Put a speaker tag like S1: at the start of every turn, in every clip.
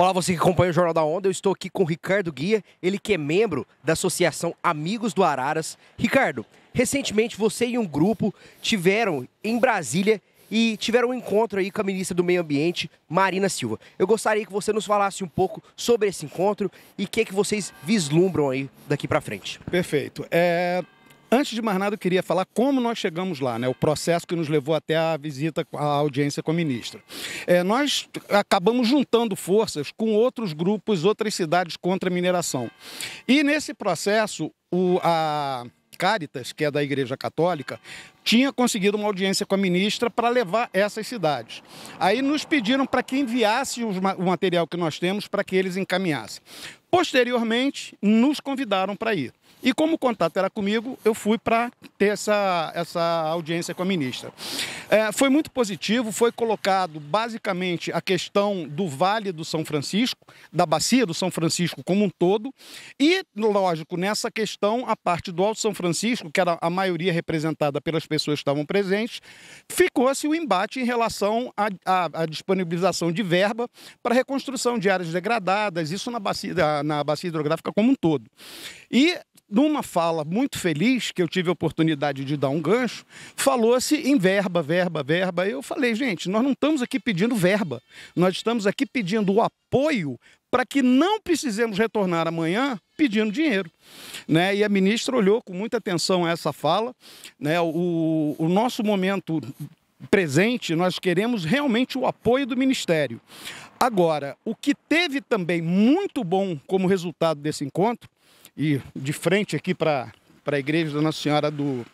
S1: Olá, você que acompanha o Jornal da Onda, eu estou aqui com o Ricardo Guia, ele que é membro da Associação Amigos do Araras. Ricardo, recentemente você e um grupo tiveram em Brasília e tiveram um encontro aí com a ministra do Meio Ambiente, Marina Silva. Eu gostaria que você nos falasse um pouco sobre esse encontro e o que, é que vocês vislumbram aí daqui para frente. Perfeito. É, Antes de mais nada, eu queria falar como nós chegamos lá, né? o processo que nos levou até a visita, a audiência com a ministra. É, nós acabamos juntando forças com outros grupos, outras cidades contra a mineração. E nesse processo, o, a Caritas, que é da Igreja Católica, tinha conseguido uma audiência com a ministra para levar essas cidades. Aí nos pediram para que enviasse o material que nós temos para que eles encaminhassem. Posteriormente, nos convidaram para ir. E como o contato era comigo, eu fui para ter essa, essa audiência com a ministra. É, foi muito positivo, foi colocado basicamente a questão do Vale do São Francisco, da bacia do São Francisco como um todo, e, lógico, nessa questão, a parte do Alto São Francisco, que era a maioria representada pelas pessoas que estavam presentes, ficou-se o embate em relação à, disponibilização de verba para reconstrução de áreas degradadas, isso na bacia. Da, na, bacia hidrográfica como um todo. E numa fala muito feliz, que eu tive a oportunidade de dar um gancho, falou-se em verba, verba, verba. Eu falei, gente, nós não estamos aqui pedindo verba, nós estamos aqui pedindo o apoio para que não precisemos retornar amanhã pedindo dinheiro. Né? E a ministra olhou com muita atenção essa fala. Né? O, o nosso momento presente, nós queremos realmente o apoio do Ministério. Agora, o que teve também muito bom como resultado desse encontro, e de frente aqui para a Igreja da Nossa Senhora do,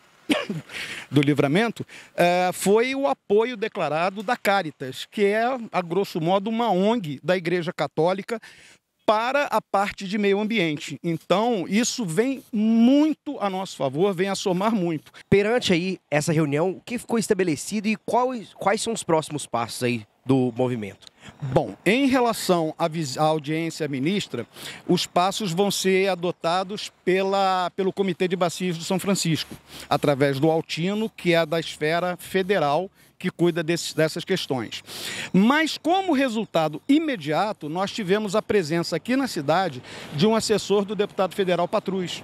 S1: do Livramento, é, foi o apoio declarado da Caritas, que é, a grosso modo, uma ONG da Igreja Católica para a parte de meio ambiente. Então, isso vem muito a nosso favor, vem a somar muito. Perante aí essa reunião, o que ficou estabelecido e quais, quais são os próximos passos aí do movimento. Bom, em relação à, audiência ministra, os passos vão ser adotados pela, pelo Comitê de Bacias do São Francisco, através do Altino, que é da esfera federal que cuida desse, dessas questões. Mas, como resultado imediato, nós tivemos a presença aqui na cidade de um assessor do deputado federal Patrus,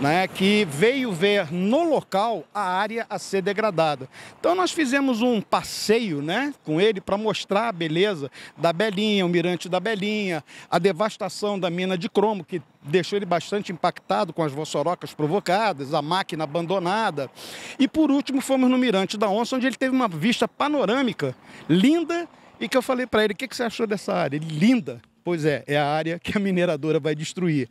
S1: né, que veio ver no local a área a ser degradada. Então, nós fizemos um passeio né, com ele para mostrar mostrar a beleza da Belinha, o mirante da Belinha, a devastação da mina de cromo, que deixou ele bastante impactado com as vossorocas provocadas, a máquina abandonada. E por último, fomos no Mirante da Onça, onde ele teve uma vista panorâmica linda e que eu falei para ele: o que, que você achou dessa área? Ele, linda. Pois é, é a área que a mineradora vai destruir.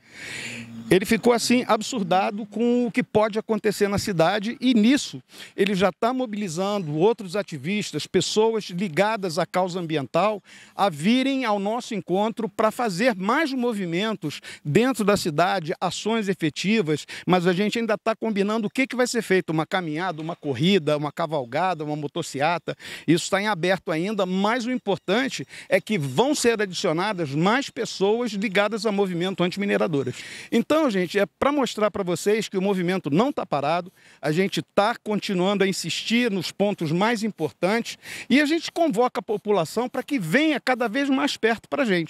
S1: Ele ficou assim absurdado com o que pode acontecer na cidade e nisso ele já está mobilizando outros ativistas, pessoas ligadas à causa ambiental, a virem ao nosso encontro para fazer mais movimentos dentro da cidade, ações efetivas. Mas a gente ainda está combinando o que, que vai ser feito: uma caminhada, uma corrida, uma cavalgada, uma motocicleta Isso está em aberto ainda. Mas o importante é que vão ser adicionadas mais pessoas ligadas ao movimento anti-mineradoras. Então, gente, é para mostrar para vocês que o movimento não está parado, a gente está continuando a insistir nos pontos mais importantes e a gente convoca a população para que venha cada vez mais perto para a gente.